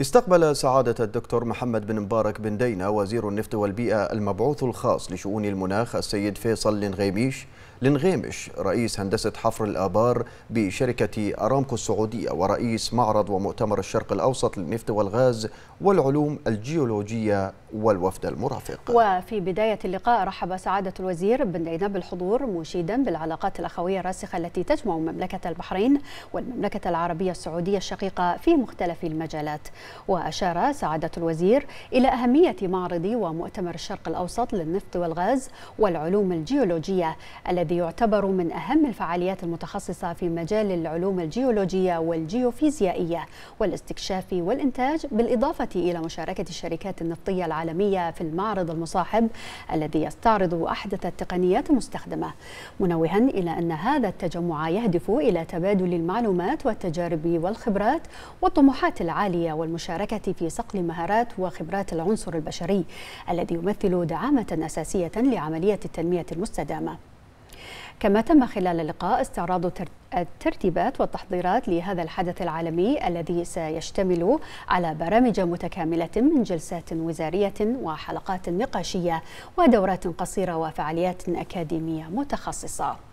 استقبل سعادة الدكتور محمد بن مبارك بن دينا وزير النفط والبيئة المبعوث الخاص لشؤون المناخ السيد فيصل لنغيميش لنغيمش رئيس هندسة حفر الآبار بشركة أرامكو السعودية ورئيس معرض ومؤتمر الشرق الأوسط للنفط والغاز والعلوم الجيولوجية والوفد المرافق وفي بداية اللقاء رحب سعادة الوزير بن دينا بالحضور مشيدا بالعلاقات الأخوية الراسخة التي تجمع مملكة البحرين والمملكة العربية السعودية الشقيقة في مختلف المجالات وأشار سعادة الوزير إلى أهمية معرض ومؤتمر الشرق الأوسط للنفط والغاز والعلوم الجيولوجية الذي الذي يعتبر من أهم الفعاليات المتخصصة في مجال العلوم الجيولوجية والجيوفيزيائية والاستكشاف والإنتاج بالإضافة إلى مشاركة الشركات النفطية العالمية في المعرض المصاحب الذي يستعرض أحدث التقنيات المستخدمة منوها إلى أن هذا التجمع يهدف إلى تبادل المعلومات والتجارب والخبرات والطموحات العالية والمشاركة في صقل مهارات وخبرات العنصر البشري الذي يمثل دعامة أساسية لعملية التنمية المستدامة كما تم خلال اللقاء استعراض الترتيبات والتحضيرات لهذا الحدث العالمي الذي سيشتمل على برامج متكاملة من جلسات وزارية وحلقات نقاشية ودورات قصيرة وفعاليات أكاديمية متخصصة